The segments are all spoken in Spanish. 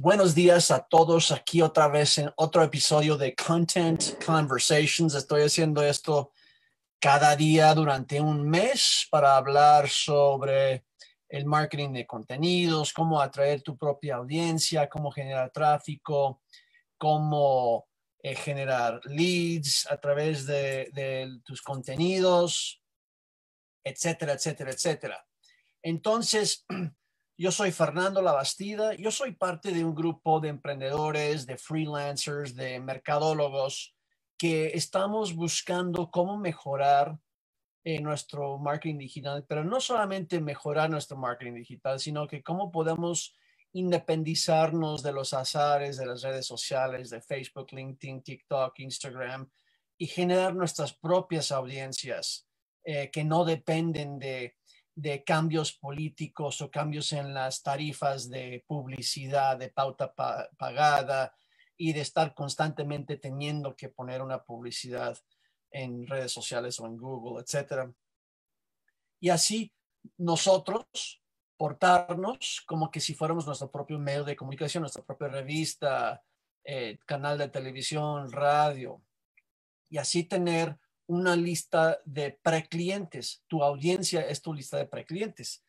buenos días a todos aquí otra vez en otro episodio de Content Conversations. Estoy haciendo esto cada día durante un mes para hablar sobre el marketing de contenidos, cómo atraer tu propia audiencia, cómo generar tráfico, cómo eh, generar leads a través de, de tus contenidos, etcétera, etcétera, etcétera. Entonces, Yo soy Fernando Labastida, yo soy parte de un grupo de emprendedores, de freelancers, de mercadólogos que estamos buscando cómo mejorar eh, nuestro marketing digital, pero no solamente mejorar nuestro marketing digital, sino que cómo podemos independizarnos de los azares de las redes sociales, de Facebook, LinkedIn, TikTok, Instagram, y generar nuestras propias audiencias eh, que no dependen de de cambios políticos o cambios en las tarifas de publicidad, de pauta pagada y de estar constantemente teniendo que poner una publicidad en redes sociales o en Google, etc. Y así nosotros portarnos como que si fuéramos nuestro propio medio de comunicación, nuestra propia revista, eh, canal de televisión, radio, y así tener una lista de preclientes. Tu audiencia es tu lista de preclientes.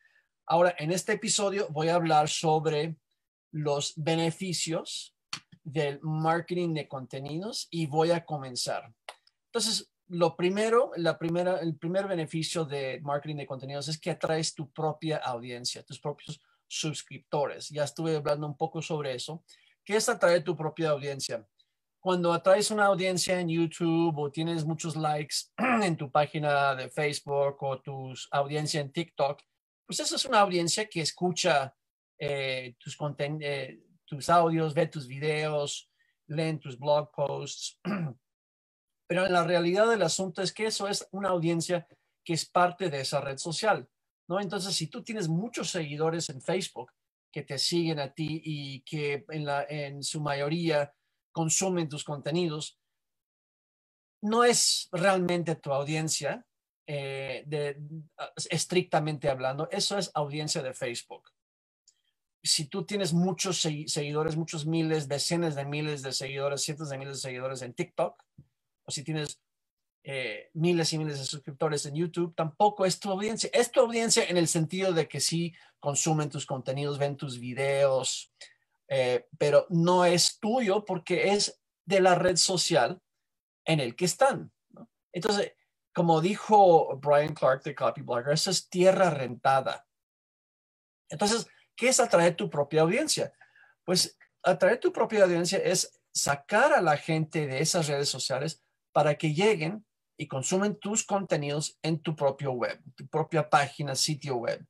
Ahora, en este episodio voy a hablar sobre los beneficios del marketing de contenidos y voy a comenzar. Entonces, lo primero, la primera, el primer beneficio de marketing de contenidos es que atraes tu propia audiencia, tus propios suscriptores. Ya estuve hablando un poco sobre eso. que es atraer tu propia audiencia? cuando atraes una audiencia en YouTube o tienes muchos likes en tu página de Facebook o tus audiencia en TikTok, pues esa es una audiencia que escucha eh, tus, contenidos, eh, tus audios, ve tus videos, leen tus blog posts. Pero en la realidad del asunto es que eso es una audiencia que es parte de esa red social, ¿no? Entonces, si tú tienes muchos seguidores en Facebook que te siguen a ti y que en, la, en su mayoría consumen tus contenidos, no es realmente tu audiencia, eh, de, estrictamente hablando, eso es audiencia de Facebook. Si tú tienes muchos seguidores, muchos miles, decenas de miles de seguidores, cientos de miles de seguidores en TikTok, o si tienes eh, miles y miles de suscriptores en YouTube, tampoco es tu audiencia. Es tu audiencia en el sentido de que sí consumen tus contenidos, ven tus videos, eh, pero no es tuyo porque es de la red social en el que están. Entonces, como dijo Brian Clark de Copy Blogger, eso es tierra rentada. Entonces, ¿qué es atraer tu propia audiencia? Pues atraer tu propia audiencia es sacar a la gente de esas redes sociales para que lleguen y consumen tus contenidos en tu propio web, tu propia página, sitio web.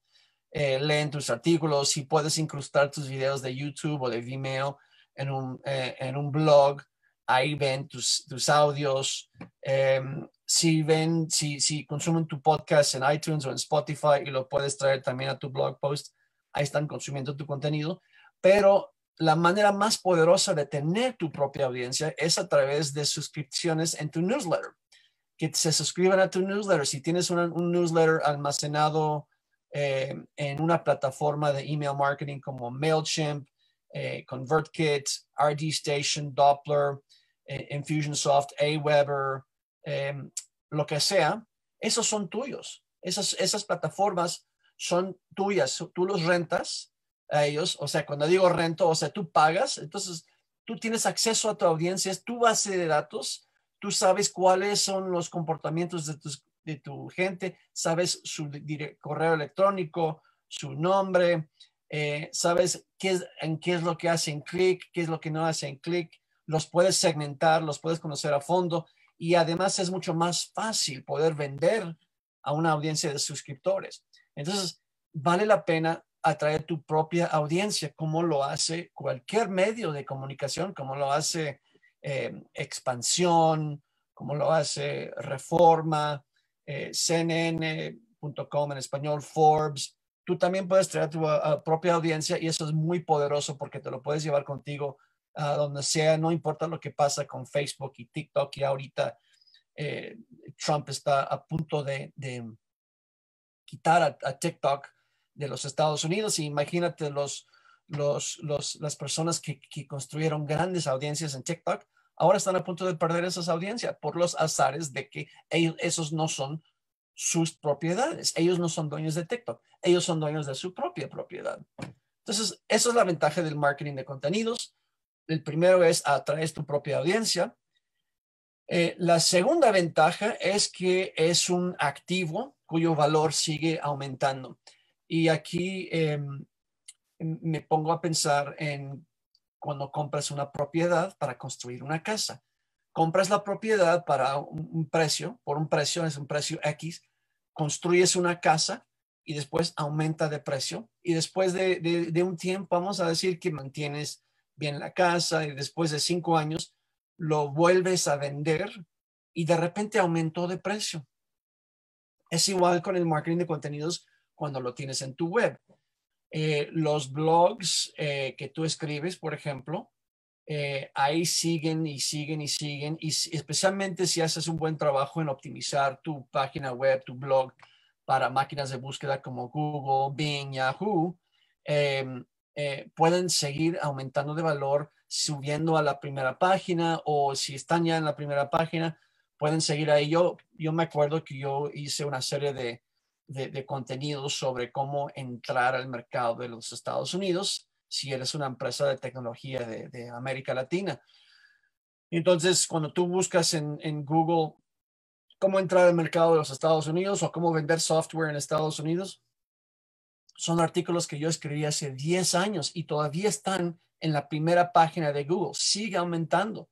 Eh, leen tus artículos, si puedes incrustar tus videos de YouTube o de Vimeo en un, eh, blog, ahí ven tus, audios, em, si ven, si, consumen tu podcast en iTunes o en Spotify y lo puedes traer también a tu blog post, ahí están consumiendo tu contenido, pero la manera más poderosa de tener tu propia audiencia es a través de suscripciones en tu newsletter. Que se suscriban a tu newsletter. Si tienes un newsletter almacenado eh, en una plataforma de email marketing como MailChimp, eh, ConvertKit, RD Station, Doppler, eh, Infusionsoft, Aweber, em, lo que sea, esos son tuyos. Esas, esas plataformas son tuyas, tú los rentas a ellos, o sea, cuando digo rento, o sea, tú pagas, entonces tú tienes acceso a tu audiencia, es tu base de datos, tú sabes cuáles son los comportamientos de tus, de tu gente, sabes su correo electrónico, su nombre, eh, sabes qué en qué es lo que hacen clic, qué es lo que no hacen clic, los puedes segmentar, los puedes conocer a fondo y además es mucho más fácil poder vender a una audiencia de suscriptores. Entonces, vale la pena atraer tu propia audiencia, como lo hace cualquier medio de comunicación, como lo hace eh, expansión, como lo hace reforma, eh, CNN.com en español, Forbes. Tú también puedes crear tu propia audiencia y eso es muy poderoso porque te lo puedes llevar contigo a donde sea, no importa lo que pasa con Facebook y TikTok y ahorita eh, Trump está a punto de, quitar a, TikTok de los Estados Unidos. imagínate los, los, las personas que, construyeron grandes audiencias en TikTok ahora están a punto de perder esas audiencias por los azares de que ellos, esos no son sus propiedades. Ellos no son dueños de TikTok. Ellos son dueños de su propia propiedad. Entonces, esa es la ventaja del marketing de contenidos. El primero es atraer tu propia audiencia. Eh, la segunda ventaja es que es un activo cuyo valor sigue aumentando. Y aquí em, me pongo a pensar en cuando compras una propiedad para construir una casa. Compras la propiedad para un precio, por un precio, es un precio X, construyes una casa y después aumenta de precio y después de, un tiempo, vamos a decir que mantienes bien la casa y después de cinco años lo vuelves a vender y de repente aumentó de precio. Es igual con el marketing de contenidos cuando lo tienes en tu web. Eh, los blogs eh, que tú escribes, por ejemplo, eh, ahí siguen y siguen y siguen, y especialmente si haces un buen trabajo en optimizar tu página web, tu blog para máquinas de búsqueda como Google, Bing, Yahoo, em, pueden seguir aumentando de valor, subiendo a la primera página o si están ya en la primera página, pueden seguir ahí. Yo, yo me acuerdo que yo hice una serie de, de, contenidos sobre cómo entrar al mercado de los Estados Unidos si eres una empresa de tecnología de, América Latina. Entonces, cuando tú buscas en, en, Google cómo entrar al mercado de los Estados Unidos o cómo vender software en Estados Unidos, son artículos que yo escribí hace 10 años y todavía están en la primera página de Google. Sigue aumentando.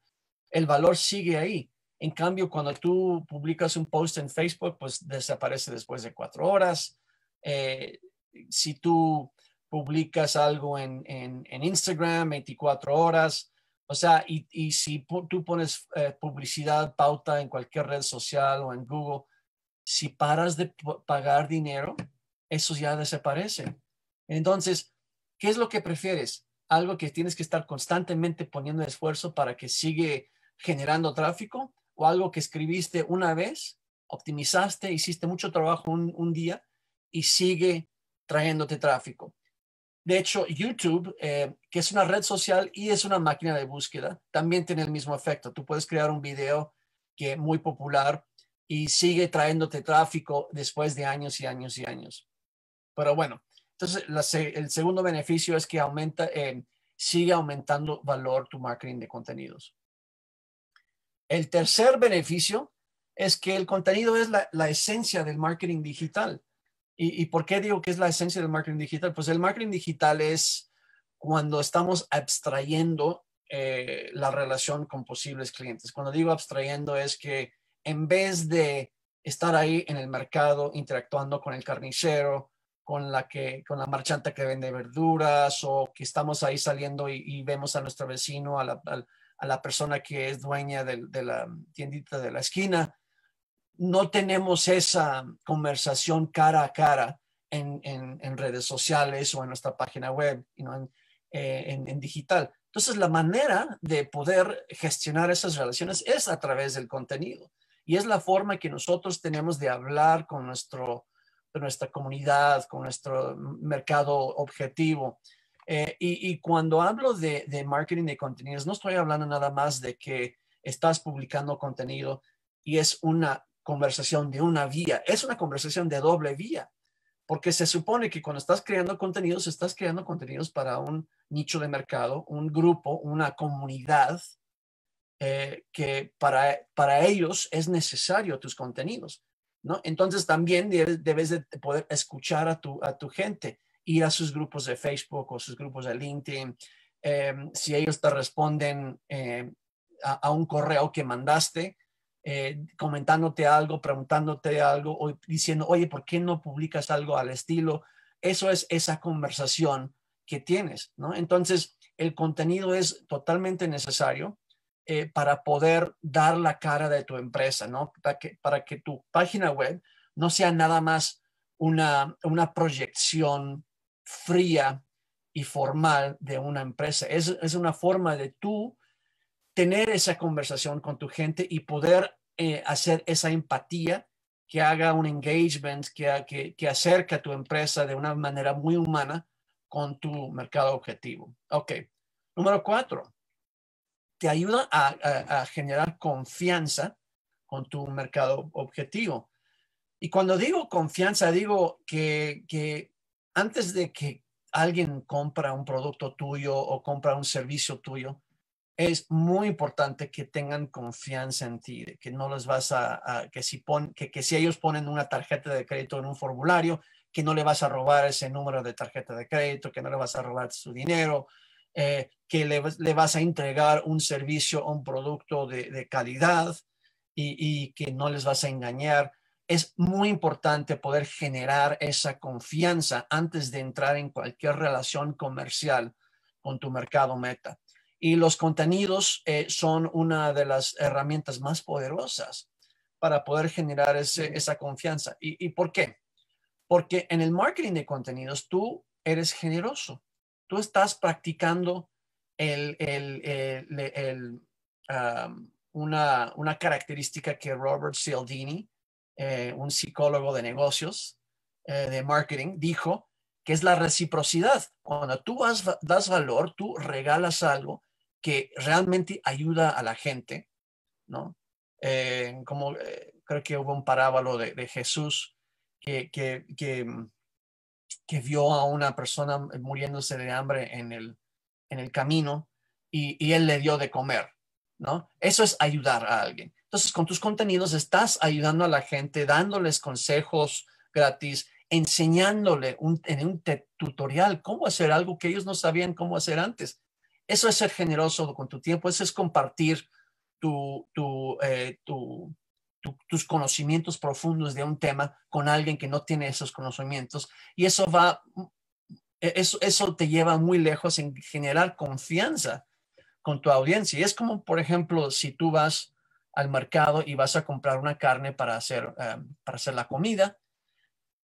El valor sigue ahí. En cambio, cuando tú publicas un post en Facebook, pues desaparece después de cuatro horas. Eh, si tú publicas algo en, Instagram, 24 horas. O sea, y, si tú pones eh, publicidad, pauta en cualquier red social o en Google, si paras de pagar dinero, eso ya desaparece. Entonces, ¿qué es lo que prefieres? Algo que tienes que estar constantemente poniendo esfuerzo para que sigue generando tráfico o algo que escribiste una vez, optimizaste, hiciste mucho trabajo un, día y sigue trayéndote tráfico. De hecho, YouTube, eh, que es una red social y es una máquina de búsqueda, también tiene el mismo efecto. Tú puedes crear un video que es muy popular y sigue trayéndote tráfico después de años y años y años. Pero bueno, entonces el segundo beneficio es que aumenta, eh, sigue aumentando valor tu marketing de contenidos. El tercer beneficio es que el contenido es la, esencia del marketing digital. ¿Y, por qué digo que es la esencia del marketing digital? Pues el marketing digital es cuando estamos abstrayendo eh, la relación con posibles clientes. Cuando digo abstrayendo es que en vez de estar ahí en el mercado interactuando con el carnicero, con la, que, con la marchanta que vende verduras o que estamos ahí saliendo y, vemos a nuestro vecino, a la, al, a la persona que es dueña de, la tiendita de la esquina. No tenemos esa conversación cara a cara en, redes sociales o en nuestra página web, no eh, en, en digital. Entonces, la manera de poder gestionar esas relaciones es a través del contenido y es la forma que nosotros tenemos de hablar con nuestro, nuestra comunidad, con nuestro mercado objetivo. Eh, y, cuando hablo de, marketing de contenidos, no estoy hablando nada más de que estás publicando contenido y es una conversación de una vía, es una conversación de doble vía, porque se supone que cuando estás creando contenidos, estás creando contenidos para un nicho de mercado, un grupo, una comunidad, eh, que para, ellos es necesario tus contenidos, ¿no? Entonces también debes, de poder escuchar a tu gente ir a sus grupos de Facebook o sus grupos de LinkedIn. Em, si ellos te responden em, a, un correo que mandaste, eh, comentándote algo, preguntándote algo o diciendo, oye, ¿por qué no publicas algo al estilo? Eso es esa conversación que tienes, ¿no? Entonces, el contenido es totalmente necesario eh, para poder dar la cara de tu empresa, ¿no? Para que, para que tu página web no sea nada más una, una proyección fría y formal de una empresa. Es, una forma de tú tener esa conversación con tu gente y poder eh, hacer esa empatía que haga un engagement, que, que, acerca a tu empresa de una manera muy humana con tu mercado objetivo. Ok. Número cuatro, te ayuda a, generar confianza con tu mercado objetivo. Y cuando digo confianza, digo que antes de que alguien compra un producto tuyo o compra un servicio tuyo, es muy importante que tengan confianza en ti, que no les vas a, que, si pon, que, si ellos ponen una tarjeta de crédito en un formulario, que no le vas a robar ese número de tarjeta de crédito, que no le vas a robar su dinero, eh, que le, vas a entregar un servicio, o un producto de, calidad y, que no les vas a engañar es muy importante poder generar esa confianza antes de entrar en cualquier relación comercial con tu mercado meta. Y los contenidos eh, son una de las herramientas más poderosas para poder generar esa confianza. ¿Y, por qué? Porque en el marketing de contenidos tú eres generoso. Tú estás practicando um, una, una, característica que Robert Cialdini eh, un psicólogo de negocios, eh, de marketing, dijo que es la reciprocidad. Cuando tú das valor, tú regalas algo que realmente ayuda a la gente, ¿no? Eh, como creo que hubo un parábolo de, Jesús que, que, que, vio a una persona muriéndose de hambre en el, camino y, y él le dio de comer, ¿no? Eso es ayudar a alguien. Entonces, con tus contenidos estás ayudando a la gente, dándoles consejos gratis, enseñándole en un tutorial cómo hacer algo que ellos no sabían cómo hacer antes. Eso es ser generoso con tu tiempo, eso es compartir eh, tus conocimientos profundos de un tema con alguien que no tiene esos conocimientos. Y eso va, e, eso, eso te lleva muy lejos en generar confianza con tu audiencia. Y es como, por ejemplo, si tú vas al mercado y vas a comprar una carne para hacer, em, para hacer la comida.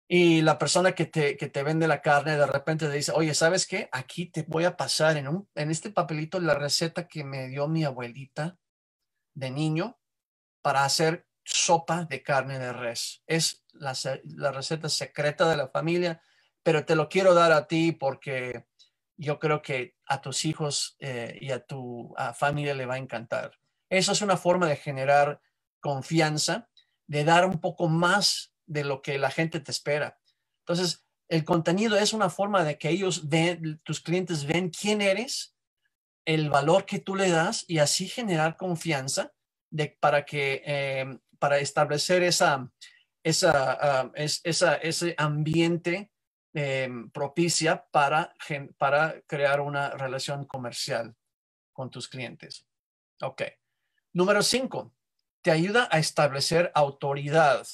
Y la persona que te, que te vende la carne de repente te dice, oye, ¿sabes qué? Aquí te voy a pasar en, un, en este papelito la receta que me dio mi abuelita de niño para hacer sopa de carne de res. Es la, receta secreta de la familia, pero te lo quiero dar a ti porque yo creo que a tus hijos eh, y a tu familia le va a encantar. Esa es una forma de generar confianza, de dar un poco más de lo que la gente te espera. Entonces, el contenido es una forma de que ellos ven, tus clientes ven quién eres, el valor que tú le das y así generar confianza para que eh, para establecer esa, ah, esa, ese ambiente eh, propicia para, para crear una relación comercial con tus clientes. Ok. Número cinco, te ayuda a establecer autoridad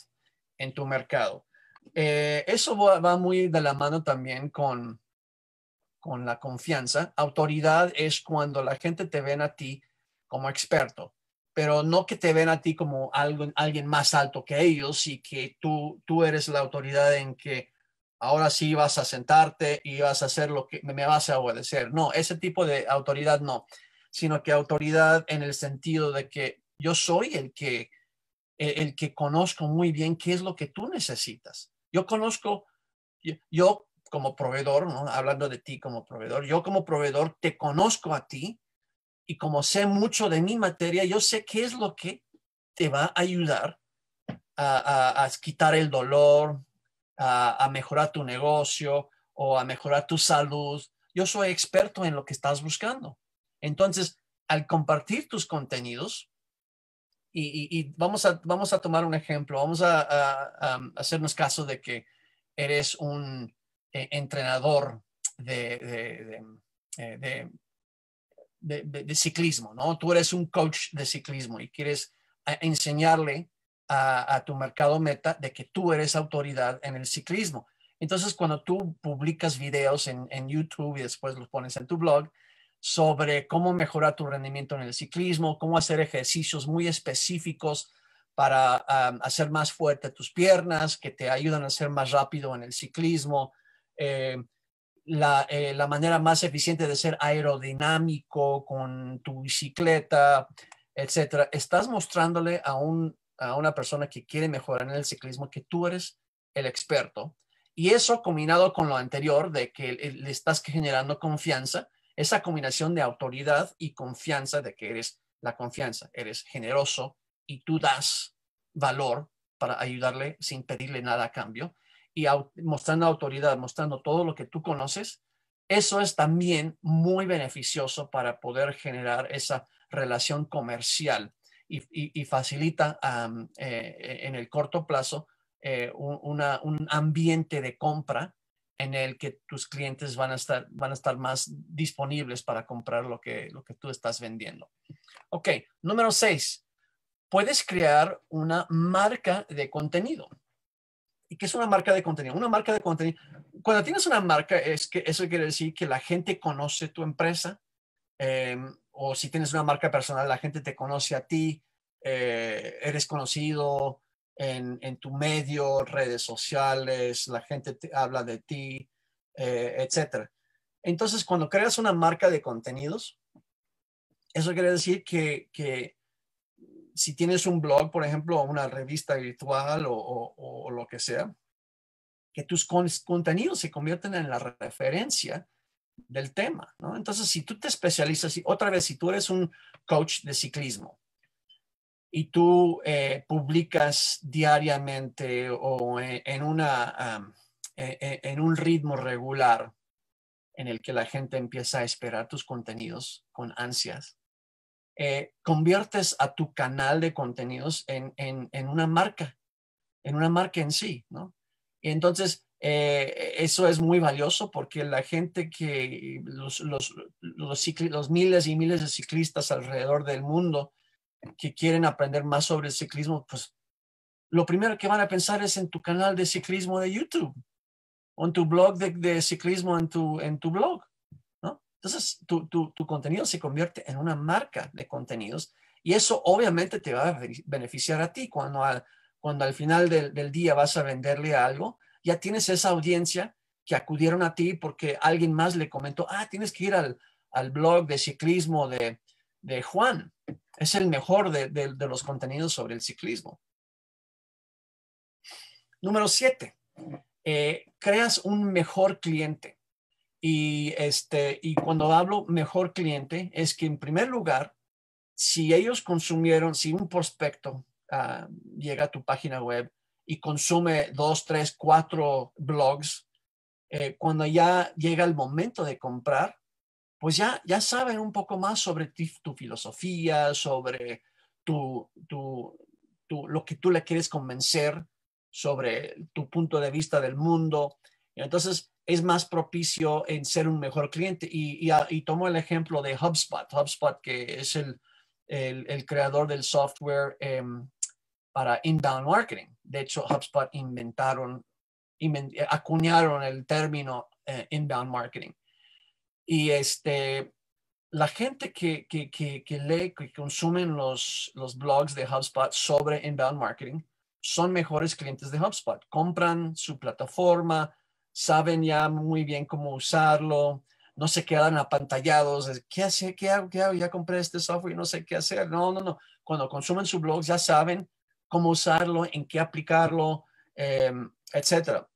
en tu mercado. Eh, eso va, muy de la mano también con, con la confianza. Autoridad es cuando la gente te ven a ti como experto, pero no que te ven a ti como algo, alguien más alto que ellos y que tú, tú eres la autoridad en que ahora sí vas a sentarte y vas a hacer lo que me vas a obedecer. No, ese tipo de autoridad no sino que autoridad en el sentido de que yo soy el que, el, que conozco muy bien qué es lo que tú necesitas. Yo conozco, yo, como proveedor, ¿no? hablando de ti como proveedor, yo como proveedor te conozco a ti y como sé mucho de mi materia, yo sé qué es lo que te va a ayudar a, quitar el dolor, a, a, mejorar tu negocio o a mejorar tu salud. Yo soy experto en lo que estás buscando. Entonces, al compartir tus contenidos, y, vamos, a, tomar un ejemplo, vamos a, hacernos caso de que eres un eh, entrenador eh, de, ciclismo, ¿no? Tú eres un coach de ciclismo y quieres eh, enseñarle a, tu mercado meta de que tú eres autoridad en el ciclismo. Entonces, cuando tú publicas videos en YouTube y después los pones en tu blog, sobre cómo mejorar tu rendimiento en el ciclismo, cómo hacer ejercicios muy específicos para hacer más fuerte tus piernas, que te ayudan a ser más rápido en el ciclismo, eh, eh, la, manera más eficiente de ser aerodinámico con tu bicicleta, etc. Estás mostrándole a, a una persona que quiere mejorar en el ciclismo que tú eres el experto. Y eso combinado con lo anterior de que le estás generando confianza, esa combinación de autoridad y confianza de que eres la confianza, eres generoso y tú das valor para ayudarle sin pedirle nada a cambio y mostrando autoridad, mostrando todo lo que tú conoces, eso es también muy beneficioso para poder generar esa relación comercial y, facilita eh, en el corto plazo eh, un ambiente de compra en el que tus clientes van a estar, van a estar más disponibles para comprar lo que, lo que tú estás vendiendo. Ok, número seis, puedes crear una marca de contenido. ¿Y qué es una marca de contenido? Una marca de contenido, cuando tienes una marca, es que eso quiere decir que la gente conoce tu empresa, em, o si tienes una marca personal, la gente te conoce a ti, eh, eres conocido, en, tu medio, redes sociales, la gente habla de ti, eh, etc. Entonces, cuando creas una marca de contenidos, eso quiere decir que, si tienes un blog, por ejemplo, o una revista virtual o, lo que sea, que tus contenidos se convierten en la referencia del tema, Entonces, si tú te especializas, y otra vez, si tú eres un coach de ciclismo, y tú eh, publicas diariamente o e, e, e, en, un ritmo regular en el que la gente empieza a esperar tus contenidos con ansias, eh, conviertes a tu canal de contenidos en, una marca, en una marca en sí, ¿no? Y entonces, eh, eso es muy valioso porque la gente que, los, miles y miles de ciclistas alrededor del mundo que quieren aprender más sobre el ciclismo, pues lo primero que van a pensar es en tu canal de ciclismo de YouTube o en tu blog de, de ciclismo en tu, en tu blog. ¿no? Entonces, tu, tu, tu contenido se convierte en una marca de contenidos y eso obviamente te va a beneficiar a ti cuando al, cuando al final del, día vas a venderle algo. Ya tienes esa audiencia que acudieron a ti porque alguien más le comentó, ah, tienes que ir al, al blog de ciclismo de, de Juan. Es el mejor de, los contenidos sobre el ciclismo. Número siete, eh, creas un mejor cliente. Y, este, y cuando hablo mejor cliente, es que en primer lugar, si ellos consumieron, si un prospecto ah, llega a tu página web y consume dos, tres, cuatro blogs, eh, cuando ya llega el momento de comprar, pues ya, ya saben un poco más sobre tu filosofía, sobre tu, lo que tú le quieres convencer, sobre tu punto de vista del mundo. Entonces, es más propicio en ser un mejor cliente. Y, y, ah, tomo el ejemplo de HubSpot. HubSpot, que es el, creador del software em, para inbound marketing. De hecho, HubSpot inventaron, acuñaron el término eh, inbound marketing. Y este, la gente que, lee, que consumen los, blogs de HubSpot sobre inbound marketing, son mejores clientes de HubSpot. Compran su plataforma, saben ya muy bien cómo usarlo, no se quedan apantallados, ¿qué hace? ¿Qué hago? ¿Qué hago? Ya compré este software y no sé qué hacer. No, no, no. Cuando consumen su blog ya saben cómo usarlo, en qué aplicarlo, etc em, etcétera.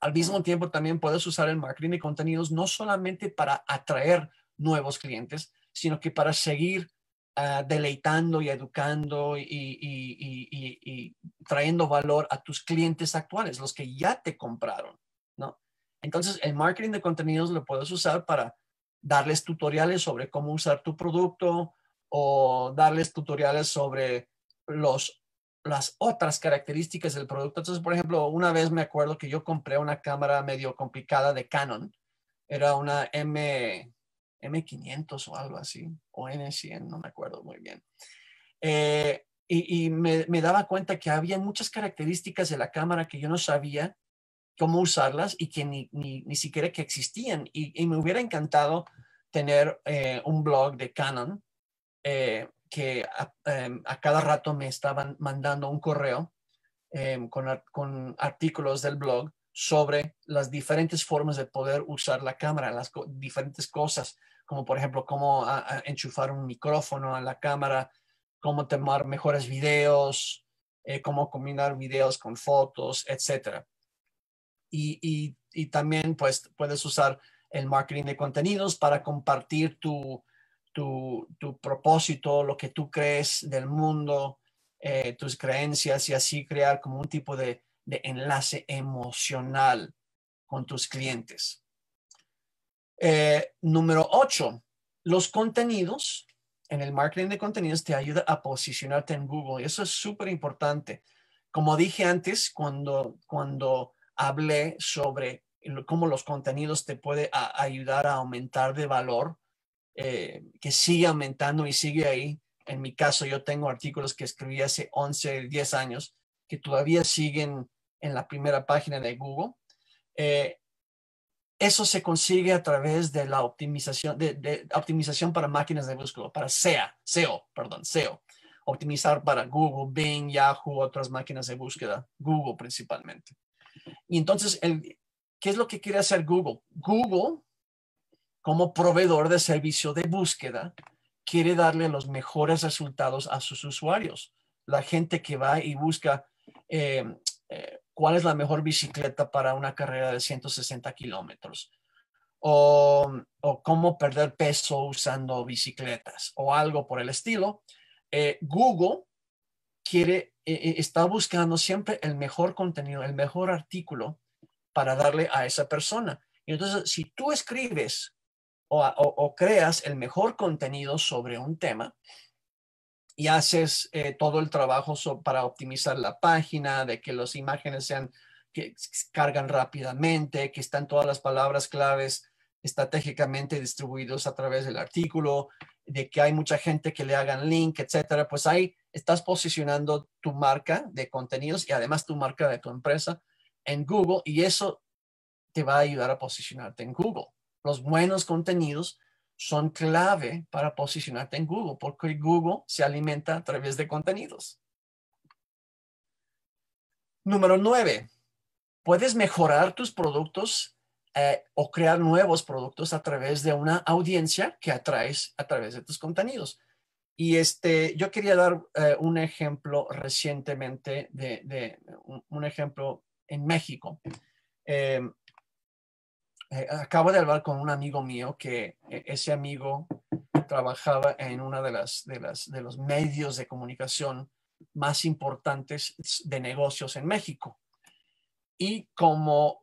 Al mismo tiempo, también puedes usar el marketing de contenidos no solamente para atraer nuevos clientes, sino que para seguir ah, deleitando y educando y, trayendo valor a tus clientes actuales, los que ya te compraron, ¿no? Entonces, el marketing de contenidos lo puedes usar para darles tutoriales sobre cómo usar tu producto o darles tutoriales sobre los las otras características del producto. Entonces, por ejemplo, una vez me acuerdo que yo compré una cámara medio complicada de Canon. Era una M, M500 o algo así, o N100, no me acuerdo muy bien. Eh, y, me, daba cuenta que había muchas características de la cámara que yo no sabía cómo usarlas y que ni, siquiera que existían. Y, me hubiera encantado tener eh, un blog de Canon eh, que em, a, cada rato me estaban mandando un correo em, con, artículos del blog sobre las diferentes formas de poder usar la cámara, las diferentes cosas, como por ejemplo cómo enchufar un micrófono a la cámara, cómo tomar mejores videos, eh, cómo combinar videos con fotos, etc. Y, y, también pues puedes usar el marketing de contenidos para compartir tu, tu, propósito, lo que tú crees del mundo, eh, tus creencias y así crear como un tipo de, enlace emocional con tus clientes. Eh, número 8, los contenidos en el marketing de contenidos te ayuda a posicionarte en Google. Eso es súper importante. Como dije antes, cuando, cuando hablé sobre cómo los contenidos te puede ayudar a aumentar de valor, eh, que sigue aumentando y sigue ahí. En mi caso, yo tengo artículos que escribí hace 11, 10 años que todavía siguen en la primera página de Google. Eh, eso se consigue a través de la optimización, de, optimización para máquinas de búsqueda, para SEA, SEO, perdón, SEO. Optimizar para Google, Bing, Yahoo, otras máquinas de búsqueda, Google principalmente. Y entonces, ¿qué es lo que quiere hacer Google? Google como proveedor de servicio de búsqueda, quiere darle los mejores resultados a sus usuarios. La gente que va y busca eh, eh, cuál es la mejor bicicleta para una carrera de 160 kilómetros. O, cómo perder peso usando bicicletas o algo por el estilo. Eh, Google quiere, está buscando siempre el mejor contenido, el mejor artículo para darle a esa persona. Y entonces, si tú escribes o, creas el mejor contenido sobre un tema y haces eh, todo el trabajo para optimizar la página, de que las imágenes sean, que cargan rápidamente, que están todas las palabras claves estratégicamente distribuidos a través del artículo, de que hay mucha gente que le hagan link, etcétera, pues ahí estás posicionando tu marca de contenidos y además tu marca de tu empresa en Google y eso te va a ayudar a posicionarte en Google. Los buenos contenidos son clave para posicionarte en Google, porque Google se alimenta a través de contenidos. Número nueve, puedes mejorar tus productos eh, o crear nuevos productos a través de una audiencia que atraes a través de tus contenidos. Y este, yo quería dar eh, un ejemplo recientemente de, un, ejemplo en México. Eh, eh, acabo de hablar con un amigo mío que eh, ese amigo trabajaba en una de las de los medios de comunicación más importantes de negocios en México. Y como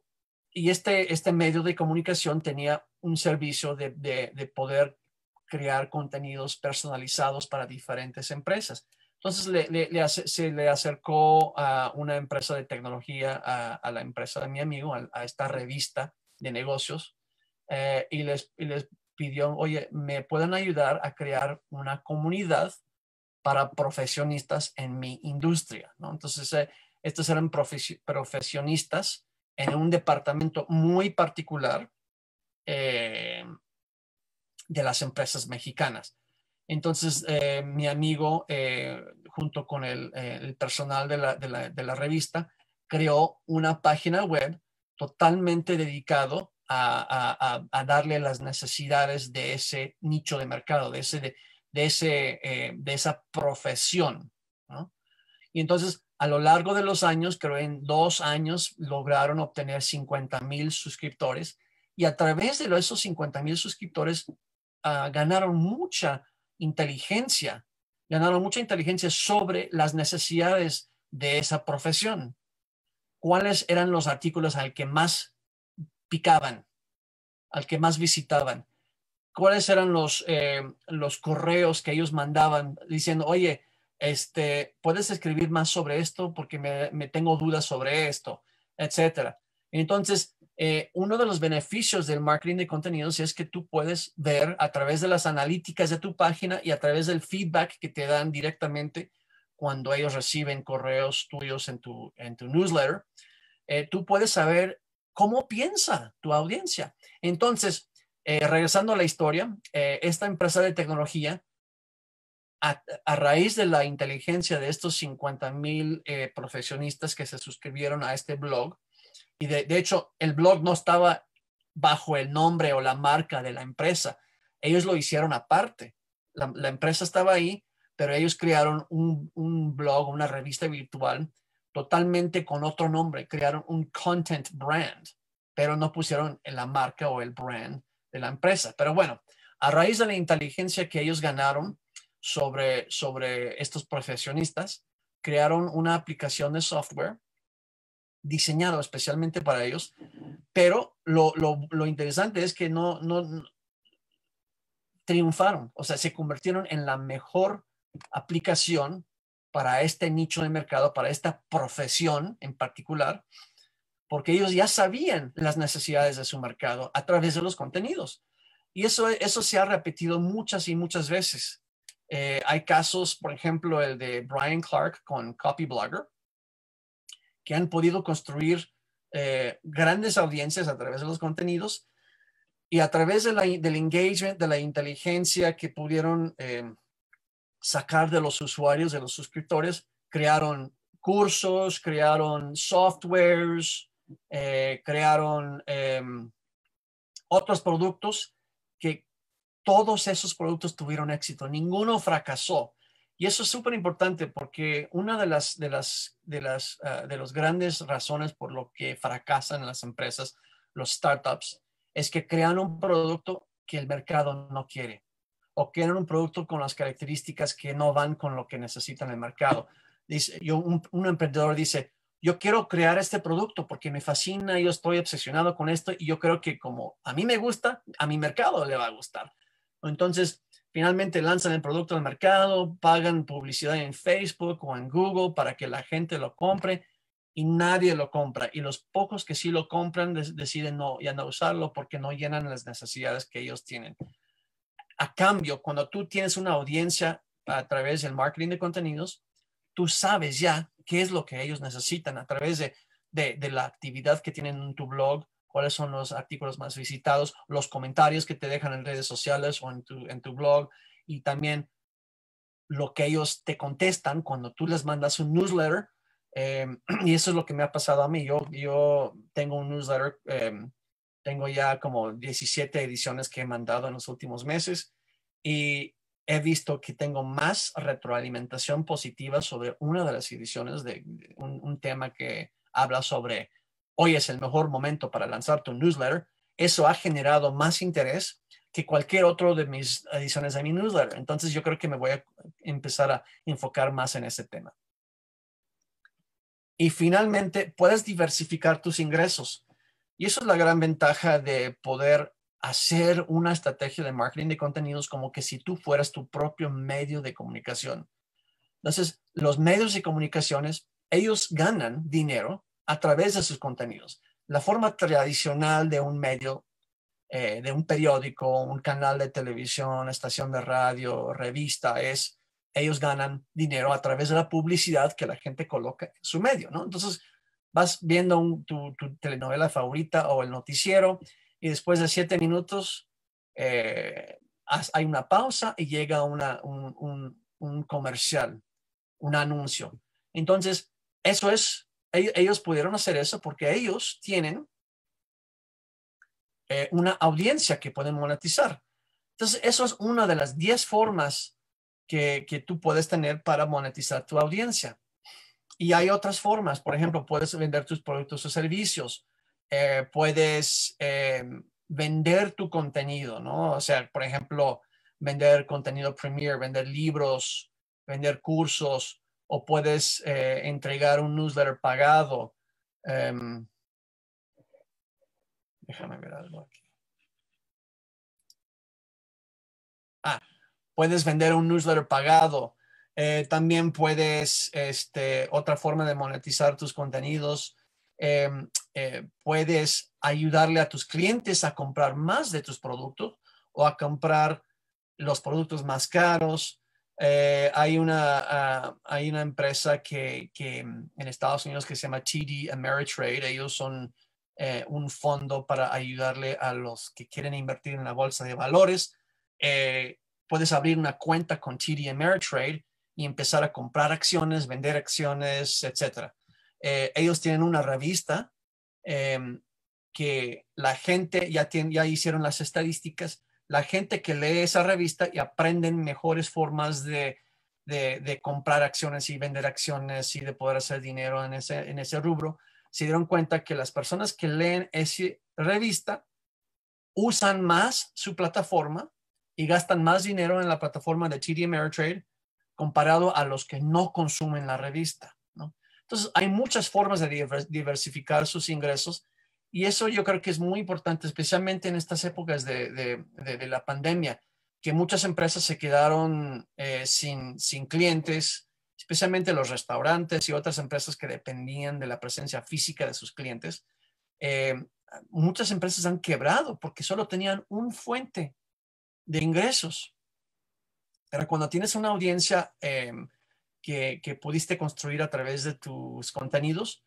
y este este medio de comunicación tenía un servicio de, de, poder crear contenidos personalizados para diferentes empresas. Entonces le, se le acercó a una empresa de tecnología, a, la empresa de mi amigo, a, a esta revista, de negocios eh, y, les, les pidió, oye, ¿me pueden ayudar a crear una comunidad para profesionistas en mi industria? ¿no? Entonces, eh, estos eran profesionistas en un departamento muy particular eh, de las empresas mexicanas. Entonces, mi amigo, junto con el, personal de la, de la, revista, creó una página web totalmente dedicado a, darle las necesidades de ese nicho de mercado, de, ese, ese, eh, de esa profesión. Y entonces, a lo largo de los años, creo en dos años, lograron obtener 50 mil suscriptores y a través de esos 50 mil suscriptores ah, ganaron mucha inteligencia, ganaron mucha inteligencia sobre las necesidades de esa profesión cuáles eran los artículos al que más picaban, al que más visitaban, cuáles eran los, eh, correos que ellos mandaban diciendo, oye, este, puedes escribir más sobre esto porque me, tengo dudas sobre esto, etcétera. Entonces, eh, uno de los beneficios del marketing de contenidos es que tú puedes ver a través de las analíticas de tu página y a través del feedback que te dan directamente cuando ellos reciben correos tuyos en tu, en tu newsletter, eh, tú puedes saber cómo piensa tu audiencia. Entonces, eh, regresando a la historia, eh, esta empresa de tecnología, a, raíz de la inteligencia de estos 50 mil profesionistas que se suscribieron a este blog, y de, hecho el blog no estaba bajo el nombre o la marca de la empresa, ellos lo hicieron aparte. la, empresa estaba ahí pero ellos crearon un, blog, una revista virtual totalmente con otro nombre, crearon un content brand, pero no pusieron la marca o el brand de la empresa. Pero bueno, a raíz de la inteligencia que ellos ganaron sobre, sobre estos profesionistas, crearon una aplicación de software diseñado especialmente para ellos, pero lo, lo interesante es que no, no triunfaron, o sea, se convirtieron en la mejor aplicación para este nicho de mercado, para esta profesión en particular, porque ellos ya sabían las necesidades de su mercado a través de los contenidos. Y eso, eso se ha repetido muchas y muchas veces. Eh, hay casos, por ejemplo, el de Brian Clark con Copy Blogger, que han podido construir eh, grandes audiencias a través de los contenidos y a través del engagement, de la inteligencia que pudieron eh, sacar de los usuarios, de los suscriptores, crearon cursos, crearon softwares, eh, crearon em, otros productos que todos esos productos tuvieron éxito, ninguno fracasó. Y eso es súper importante porque una de las, de las, de las, ah, de las grandes razones por lo que fracasan las empresas, los startups, es que crean un producto que el mercado no quiere o quieren un producto con las características que no van con lo que necesitan el mercado. un, emprendedor dice, yo quiero crear este producto porque me fascina, yo estoy obsesionado con esto y yo creo que como a mí me gusta, a mi mercado le va a gustar. Entonces, finalmente lanzan el producto al mercado, pagan publicidad en Facebook o en Google para que la gente lo compre y nadie lo compra. Y los pocos que sí lo compran deciden no, ya no usarlo porque no llenan las necesidades que ellos tienen. A cambio, cuando tú tienes una audiencia a través del marketing de contenidos, tú sabes ya qué es lo que ellos necesitan a través de, la actividad que tienen en tu blog, cuáles son los artículos más visitados, los comentarios que te dejan en redes sociales o en tu, blog y también lo que ellos te contestan cuando tú les mandas un newsletter. Eh, y eso es lo que me ha pasado a mí. Yo, yo tengo un newsletter eh, tengo ya como 17 ediciones que he mandado en los últimos meses y he visto que tengo más retroalimentación positiva sobre una de las ediciones de un, un tema que habla sobre hoy es el mejor momento para lanzar tu newsletter. Eso ha generado más interés que cualquier otro de mis ediciones de mi newsletter. Entonces yo creo que me voy a empezar a enfocar más en ese tema. Y finalmente, puedes diversificar tus ingresos. Y eso es la gran ventaja de poder hacer una estrategia de marketing de contenidos como que si tú fueras tu propio medio de comunicación. Entonces, los medios de comunicaciones, ellos ganan dinero a través de sus contenidos. La forma tradicional de un medio, eh, de un periódico, un canal de televisión, estación de radio, revista, es ellos ganan dinero a través de la publicidad que la gente coloca en su medio, ¿no? Entonces, vas viendo tu, telenovela favorita o el noticiero y después de siete minutos eh, hay una pausa y llega un, comercial, un anuncio. Entonces, eso es, e, ellos, pudieron hacer eso porque ellos tienen eh, una audiencia que pueden monetizar. Entonces, eso es una de las diez formas que tú puedes tener para monetizar tu audiencia. Y hay otras formas, por ejemplo, puedes vender tus productos o servicios, eh, puedes eh, vender tu contenido, ¿no? O sea, por ejemplo, vender contenido Premier, vender libros, vender cursos, o puedes eh, entregar un newsletter pagado. Em, déjame ver algo aquí. Ah, puedes vender un newsletter pagado eh, también puedes, este, otra forma de monetizar tus contenidos, em, eh, puedes ayudarle a tus clientes a comprar más de tus productos o a comprar los productos más caros. Eh, hay, una, ah, hay una empresa que, que, mm, en Estados Unidos que se llama TD Ameritrade. Ellos son un fondo para ayudarle a los que quieren invertir en la bolsa de valores. puedes abrir una cuenta con TD Ameritrade y empezar a comprar acciones, vender acciones, etc. Eh, ellos tienen una revista em, que la gente, ya, ya hicieron las estadísticas, la gente que lee esa revista y aprenden mejores formas de, comprar acciones y vender acciones y de poder hacer dinero en ese, en ese rubro, se dieron cuenta que las personas que leen esa revista usan más su plataforma y gastan más dinero en la plataforma de TD Ameritrade comparado a los que no consumen la revista. Entonces, hay muchas formas de diversificar sus ingresos y eso yo creo que es muy importante, especialmente en estas épocas de, la pandemia, que muchas empresas se quedaron eh, sin, clientes, especialmente los restaurantes y otras empresas que dependían de la presencia física de sus clientes. Eh, muchas empresas han quebrado porque solo tenían un fuente de ingresos. Pero cuando tienes una audiencia em, que, pudiste construir a través de tus contenidos,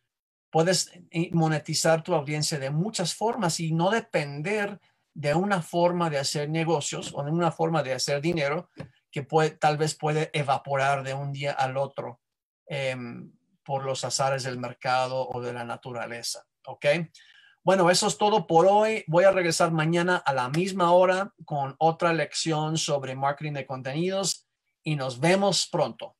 puedes eh, monetizar tu audiencia de muchas formas y no depender de una forma de hacer negocios o de una forma de hacer dinero que puede, tal vez puede evaporar de un día al otro em, por los azares del mercado o de la naturaleza. ¿Ok? Bueno, eso es todo por hoy. Voy a regresar mañana a la misma hora con otra lección sobre marketing de contenidos y nos vemos pronto.